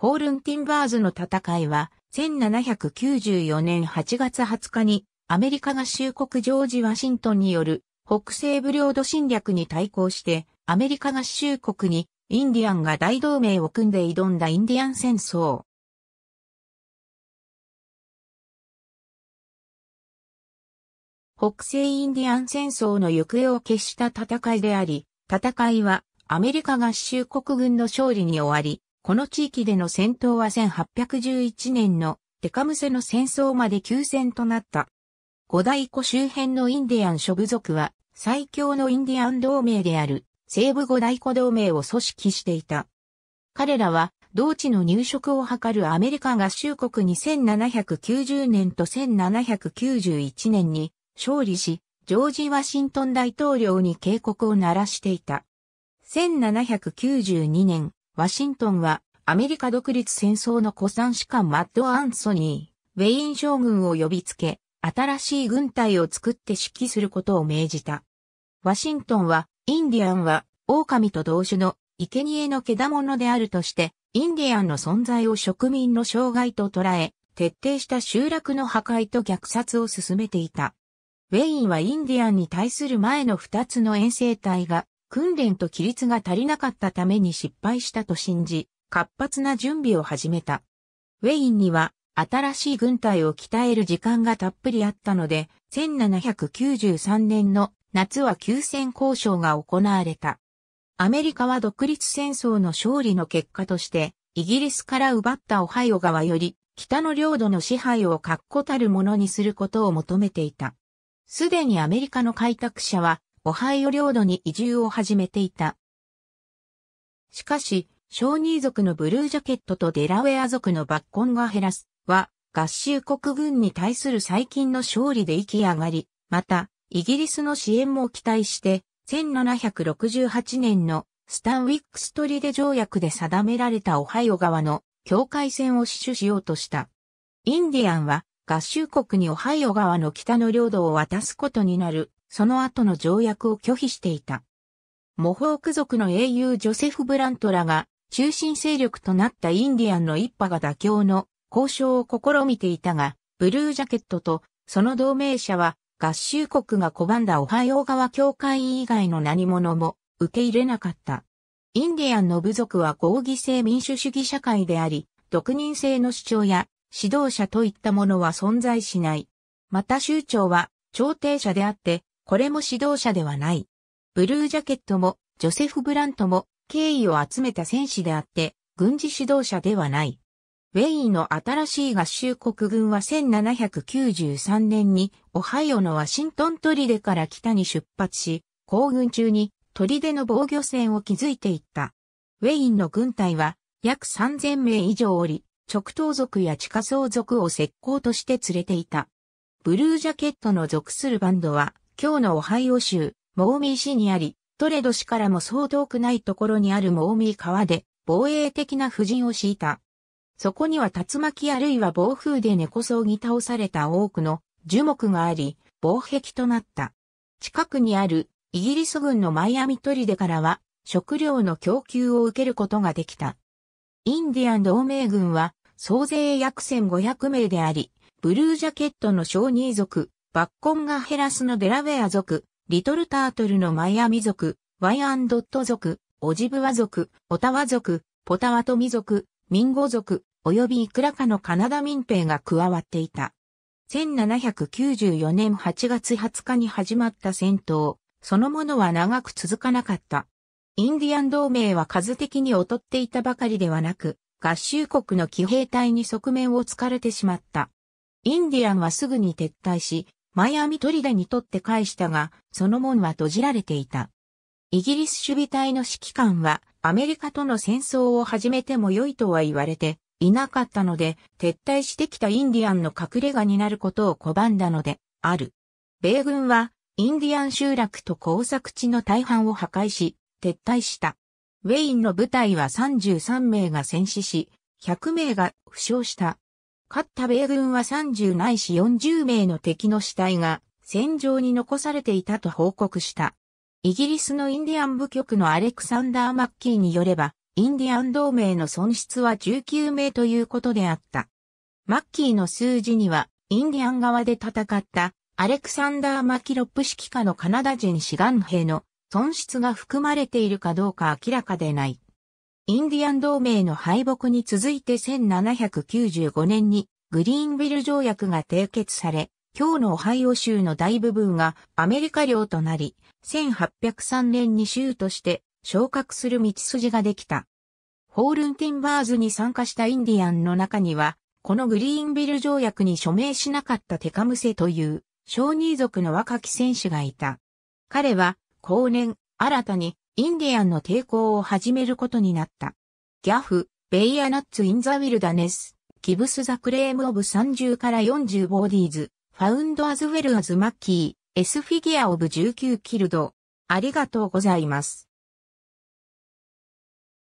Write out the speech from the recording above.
ホールンティンバーズの戦いは、1794年8月20日に、アメリカ合衆国ジョージ・ワシントンによる北西部領土侵略に対抗して、アメリカ合衆国にインディアンが大同盟を組んで挑んだインディアン戦争。北西インディアン戦争の行方を決した戦いであり、戦いはアメリカ合衆国軍の勝利に終わり、この地域での戦闘は1811年のデカムセの戦争まで休戦となった。五大湖周辺のインディアン諸部族は最強のインディアン同盟である西部五大湖同盟を組織していた。彼らは同地の入植を図るアメリカ合衆国に1 7 9 0年と1791年に勝利し、ジョージ・ワシントン大統領に警告を鳴らしていた。1792年、ワシントンはアメリカ独立戦争の古参士官マッド・アンソニー、ウェイン将軍を呼びつけ、新しい軍隊を作って指揮することを命じた。ワシントンは、インディアンは、狼と同種の、生贄の獣であるとして、インディアンの存在を植民の障害と捉え、徹底した集落の破壊と虐殺を進めていた。ウェインはインディアンに対する前の二つの遠征隊が訓練と規律が足りなかったために失敗したと信じ、活発な準備を始めた。ウェインには新しい軍隊を鍛える時間がたっぷりあったので、1793年の夏は休戦交渉が行われた。アメリカは独立戦争の勝利の結果として、イギリスから奪ったオハイオ川より、北の領土の支配を確固たるものにすることを求めていた。すでにアメリカの開拓者は、オハイオ領土に移住を始めていた。しかし、小ニー族のブルージャケットとデラウェア族のバッコンガヘラスは、合衆国軍に対する最近の勝利で息上がり、また、イギリスの支援も期待して、1768年のスタンウィックストリデ条約で定められたオハイオ川の境界線を死守しようとした。インディアンは合衆国にオハイオ川の北の領土を渡すことになるその後の条約を拒否していた。モホーク族の英雄ジョセフ・ブラントらが中心勢力となったインディアンの一派が妥協の交渉を試みていたが、ブルージャケットとその同盟者は合衆国が拒んだオハイオ川教会以外の何者も受け入れなかった。インディアンの部族は合議制民主主義社会であり、独任性の主張や指導者といったものは存在しない。また州長は朝廷者であってこれも指導者ではない。ブルージャケットも、ジョセフ・ブラントも、敬意を集めた戦士であって、軍事指導者ではない。ウェインの新しい合衆国軍は1793年にオハイオのワシントン砦から北に出発し、行軍中に砦の防御線を築いていった。ウェインの軍隊は約3000名以上おり、直東族や地下層族を石膏として連れていた。ブルージャケットの属するバンドは今日のオハイオ州、モーミー市にあり、トレド市からもそう遠くないところにあるモーミー川で、防衛的な布陣を敷いた。そこには竜巻あるいは暴風で根こそぎ倒された多くの樹木があり、防壁となった。近くにあるイギリス軍のマイアミトリデからは食料の供給を受けることができた。インディアン同盟軍は総勢約1500名であり、ブルージャケットの小人族、バッコンガヘラスのデラウェア族、リトルタートルのマイアミ族、ワイアンドット族、オジブワ族、オタワ族、ポタワトミ族、ミンゴ族、及びいくらかのカナダ民兵が加わっていた。1794年8月20日に始まった戦闘、そのものは長く続かなかった。インディアン同盟は数的に劣っていたばかりではなく、合衆国の騎兵隊に側面を突かれてしまった。インディアンはすぐに撤退し、マイアミデにとって返したが、その門は閉じられていた。イギリス守備隊の指揮官は、アメリカとの戦争を始めても良いとは言われていなかったので、撤退してきたインディアンの隠れ家になることを拒んだので、ある。米軍は、インディアン集落と工作地の大半を破壊し、撤退した。ウェインの部隊は33名が戦死し、100名が負傷した。勝った米軍は30ないし40名の敵の死体が戦場に残されていたと報告した。イギリスのインディアン部局のアレクサンダー・マッキーによれば、インディアン同盟の損失は19名ということであった。マッキーの数字には、インディアン側で戦ったアレクサンダー・マキロップ指揮下のカナダ人志願兵の損失が含まれているかどうか明らかでない。インディアン同盟の敗北に続いて1795年にグリーンビル条約が締結され、今日のオハイオ州の大部分がアメリカ領となり、1803年に州として昇格する道筋ができた。ホールンティンバーズに参加したインディアンの中には、このグリーンビル条約に署名しなかったテカムセという小人族の若き戦士がいた。彼は、後年、新たにインディアンの抵抗を始めることになった。ギャフ、ベイアナッツ・イン・ザ・ウィルダネス、ギブス・ザ・クレーム・オブ30から40ボーディーズ、ファウンド・アズ・ウェル・アズ・マッキー、S フィギュア・オブ19キルド。ありがとうございます。